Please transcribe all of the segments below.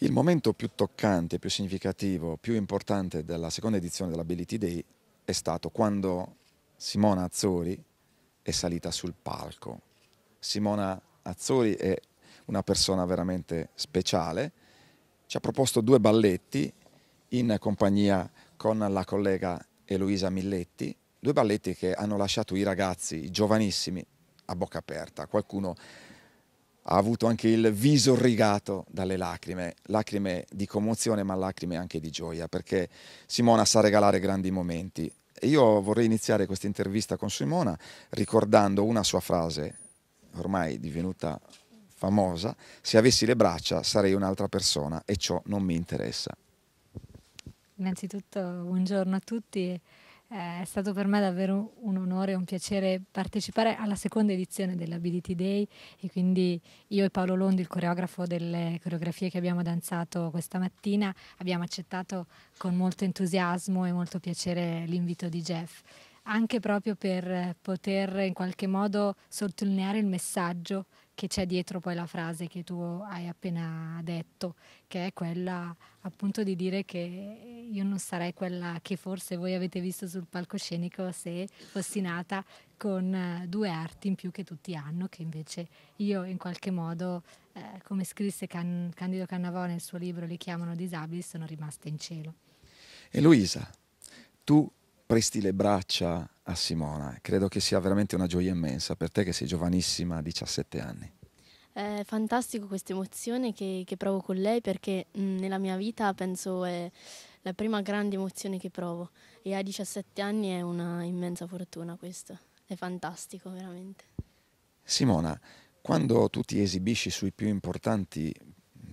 Il momento più toccante, più significativo, più importante della seconda edizione dell'Ability Day è stato quando Simona Azzori è salita sul palco. Simona Azzori è una persona veramente speciale, ci ha proposto due balletti in compagnia con la collega Eloisa Milletti, due balletti che hanno lasciato i ragazzi, i giovanissimi, a bocca aperta. Qualcuno ha avuto anche il viso rigato dalle lacrime, lacrime di commozione ma lacrime anche di gioia, perché Simona sa regalare grandi momenti. E io vorrei iniziare questa intervista con Simona ricordando una sua frase, ormai divenuta famosa, se avessi le braccia sarei un'altra persona e ciò non mi interessa. Innanzitutto buongiorno a tutti eh, è stato per me davvero un onore e un piacere partecipare alla seconda edizione dell'Ability Day e quindi io e Paolo Londi, il coreografo delle coreografie che abbiamo danzato questa mattina, abbiamo accettato con molto entusiasmo e molto piacere l'invito di Jeff anche proprio per poter in qualche modo sottolineare il messaggio che c'è dietro poi la frase che tu hai appena detto, che è quella appunto di dire che io non sarei quella che forse voi avete visto sul palcoscenico se fossi nata con eh, due arti in più che tutti hanno, che invece io in qualche modo, eh, come scrisse Can- Candido Cannavò nel suo libro Li chiamano disabili, sono rimasta in cielo. Eloisa, tu presti le braccia a Simona. Credo che sia veramente una gioia immensa per te che sei giovanissima, 17 anni. È fantastico questa emozione che, che, provo con lei perché mh, mm, nella mia vita penso è la prima grande emozione che provo e a 17 anni è una immensa fortuna questo, è fantastico veramente. Simona, quando tu ti esibisci sui più importanti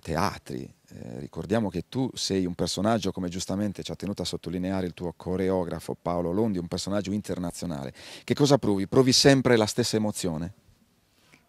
teatri. Eh, ricordiamo che tu sei un personaggio, come giustamente ci ha tenuto a sottolineare il tuo coreografo Paolo Londi, un personaggio internazionale. Che cosa provi? Provi sempre la stessa emozione?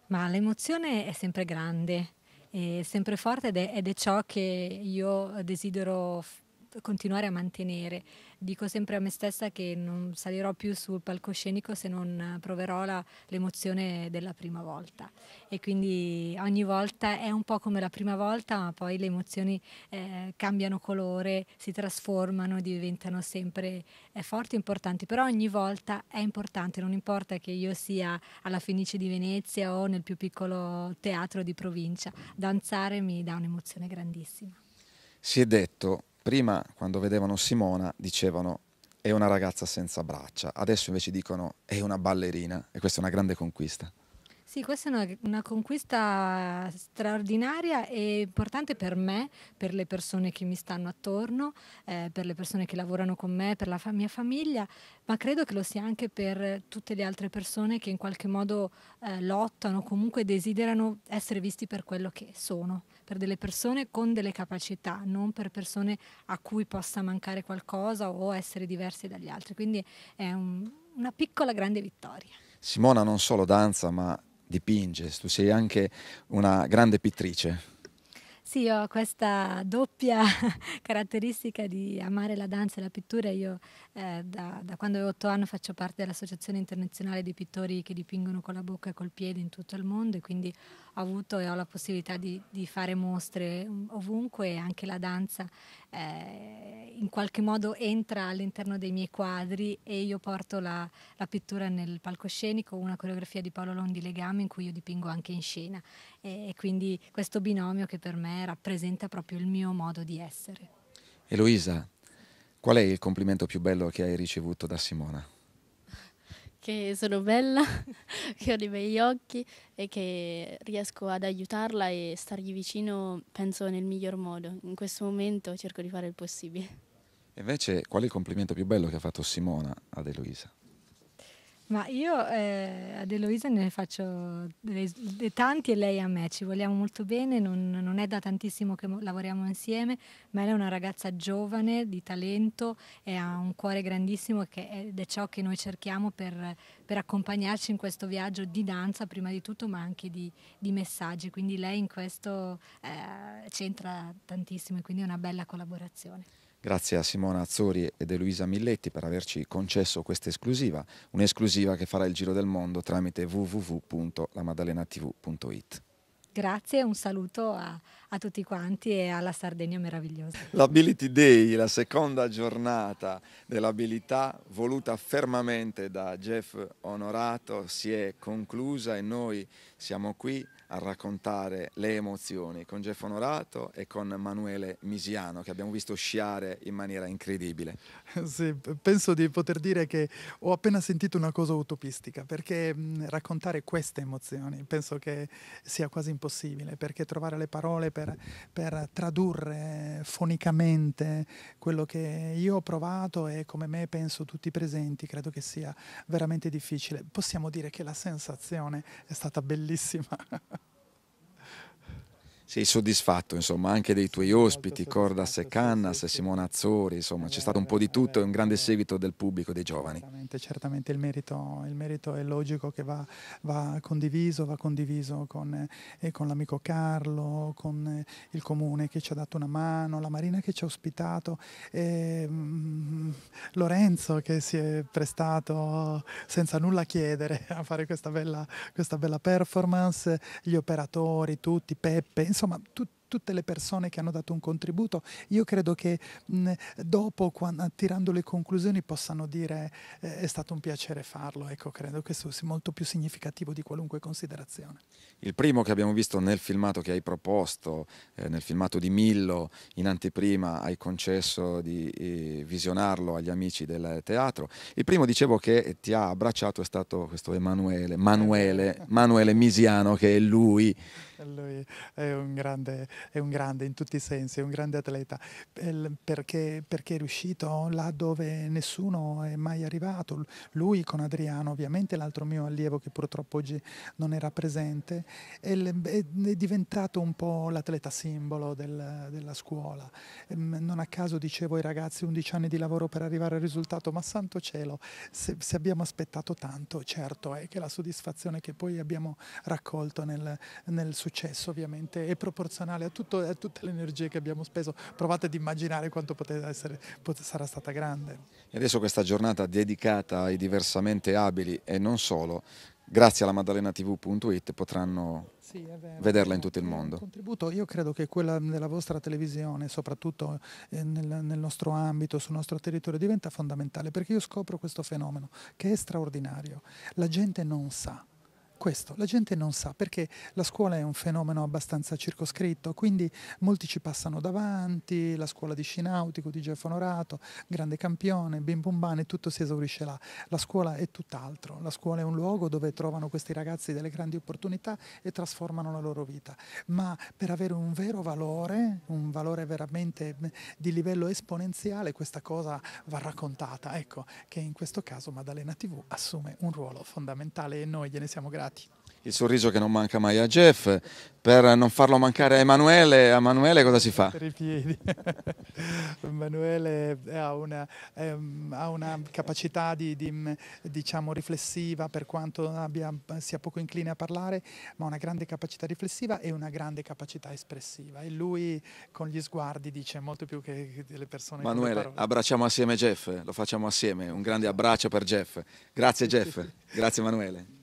Ma l'emozione è sempre grande, è sempre forte ed è, ed è ciò che io desidero fare continuare a mantenere. Dico sempre a me stessa che non salirò più sul palcoscenico se non proverò la, l'emozione della prima volta e quindi ogni volta è un po' come la prima volta ma poi le emozioni eh, cambiano colore, si trasformano, diventano sempre eh, forti e importanti, però ogni volta è importante, non importa che io sia alla Fenice di Venezia o nel più piccolo teatro di provincia, danzare mi dà un'emozione grandissima. Si è detto prima quando vedevano Simona dicevano è una ragazza senza braccia, adesso invece dicono è una ballerina e questa è una grande conquista. Sì, questa è una, una, conquista straordinaria e importante per me, per le persone che mi stanno attorno, eh, per le persone che lavorano con me, per la fa- mia famiglia, ma credo che lo sia anche per tutte le altre persone che in qualche modo eh, lottano, comunque desiderano essere visti per quello che sono per delle persone con delle capacità, non per persone a cui possa mancare qualcosa o essere diversi dagli altri. Quindi è un, una piccola grande vittoria. Simona non solo danza, ma dipinge, tu sei anche una grande pittrice. Sì, ho questa doppia caratteristica di amare la danza e la pittura. Io eh, da, da, quando avevo otto anni faccio parte dell'Associazione Internazionale dei Pittori che dipingono con la bocca e col piede in tutto il mondo e quindi ho avuto e ho la possibilità di, di fare mostre um, ovunque e anche la danza eh, in qualche modo entra all'interno dei miei quadri e io porto la, la pittura nel palcoscenico, una coreografia di Paolo Londi Legame in cui io dipingo anche in scena e, e quindi questo binomio che per me rappresenta proprio il mio modo di essere. Eloisa, qual è il complimento più bello che hai ricevuto da Simona? Che sono bella, che ho dei bei occhi e che riesco ad aiutarla e stargli vicino, penso, nel miglior modo. In questo momento cerco di fare il possibile. Invece, qual è il complimento più bello che ha fatto Simona ad Eloisa? Ma io eh, ad Eloisa ne faccio dei, dei tanti e lei a me, ci vogliamo molto bene, non, non è da tantissimo che lavoriamo insieme, ma lei è una ragazza giovane, di talento e ha un cuore grandissimo che, ed è ciò che noi cerchiamo per, per, accompagnarci in questo viaggio di danza prima di tutto, ma anche di, di messaggi, quindi lei in questo eh, c'entra tantissimo e quindi è una bella collaborazione. Grazie a Simona Azzori ed Eluisa Milletti per averci concesso questa esclusiva, un'esclusiva che farà il giro del mondo tramite www.lamadalenatv.it. Grazie e un saluto a, a, tutti quanti e alla Sardegna meravigliosa. L'Ability Day, la seconda giornata dell'abilità voluta fermamente da Jeff Onorato, si è conclusa e noi siamo qui a raccontare le emozioni con Jeff Onorato e con Manuele Misiano che abbiamo visto sciare in maniera incredibile. Sì, penso di poter dire che ho appena sentito una cosa utopistica perché mh, raccontare queste emozioni penso che sia quasi impossibile possibile, perché trovare le parole per, per tradurre fonicamente quello che io ho provato e come me penso tutti i presenti, credo che sia veramente difficile. Possiamo dire che la sensazione è stata bellissima. Sei soddisfatto, insomma, anche dei tuoi ospiti, Cordas e Cannas, e Simona Azzori, insomma, c'è eh, stato un po' di tutto e un grande seguito del pubblico, dei giovani. Certamente, certamente il, merito, il, merito, è logico che va, va condiviso, va condiviso con, eh, con l'amico Carlo, con eh, il comune che ci ha dato una mano, la Marina che ci ha ospitato, eh, mh, mm, Lorenzo che si è prestato senza nulla chiedere a fare questa bella, questa bella performance, gli operatori, tutti, Peppe, insomma insomma, tu, tutte le persone che hanno dato un contributo. Io credo che mh, dopo, quando, tirando le conclusioni, possano dire eh, è stato un piacere farlo. Ecco, credo che questo sia molto più significativo di qualunque considerazione. Il primo che abbiamo visto nel filmato che hai proposto, eh, nel filmato di Millo, in anteprima hai concesso di eh, visionarlo agli amici del teatro. Il primo, dicevo, che ti ha abbracciato è stato questo Emanuele, Manuele, Manuele Misiano, che è lui. Lui è un grande è un grande in tutti i sensi, è un grande atleta, perché, perché, è riuscito là dove nessuno è mai arrivato. Lui con Adriano, ovviamente l'altro mio allievo che purtroppo oggi non era presente, è, è diventato un po' l'atleta simbolo del, della scuola. Ehm, non a caso dicevo ai ragazzi 11 anni di lavoro per arrivare al risultato, ma santo cielo, se, se abbiamo aspettato tanto, certo è eh, che la soddisfazione che poi abbiamo raccolto nel, nel successo ovviamente è proporzionale a, tutto, a tutta l'energia che abbiamo speso. Provate ad immaginare quanto essere, sarà stata grande. E adesso questa giornata dedicata ai diversamente abili e non solo, grazie alla maddalenaTV.it potranno sì, vero, vederla in tutto il mondo. Contributo, io credo che quella della vostra televisione, soprattutto eh, nel, nel, nostro ambito, sul nostro territorio, diventa fondamentale perché io scopro questo fenomeno che è straordinario. La gente non sa questo, la gente non sa perché la scuola è un fenomeno abbastanza circoscritto, quindi molti ci passano davanti, la scuola di Scinautico, di Jeff Onorato, Grande Campione, Bim Bum Bane, tutto si esaurisce là. La scuola è tutt'altro, la scuola è un luogo dove trovano questi ragazzi delle grandi opportunità e trasformano la loro vita, ma per avere un vero valore, un valore veramente di livello esponenziale, questa cosa va raccontata, ecco, che in questo caso Maddalena TV assume un ruolo fondamentale e noi gliene siamo grati. Stati. Il sorriso che non manca mai a Jeff, per non farlo mancare a Emanuele, a Emanuele cosa si fa? Per i piedi. Emanuele eh, ha una, ehm, ha una capacità di, di, mm, diciamo, riflessiva per quanto abbia, sia poco incline a parlare, ma una grande capacità riflessiva e una grande capacità espressiva. E lui con gli sguardi dice molto più che delle persone. Emanuele, abbracciamo assieme Jeff, lo facciamo assieme. Un grande abbraccio per Jeff. Grazie Jeff, grazie Emanuele.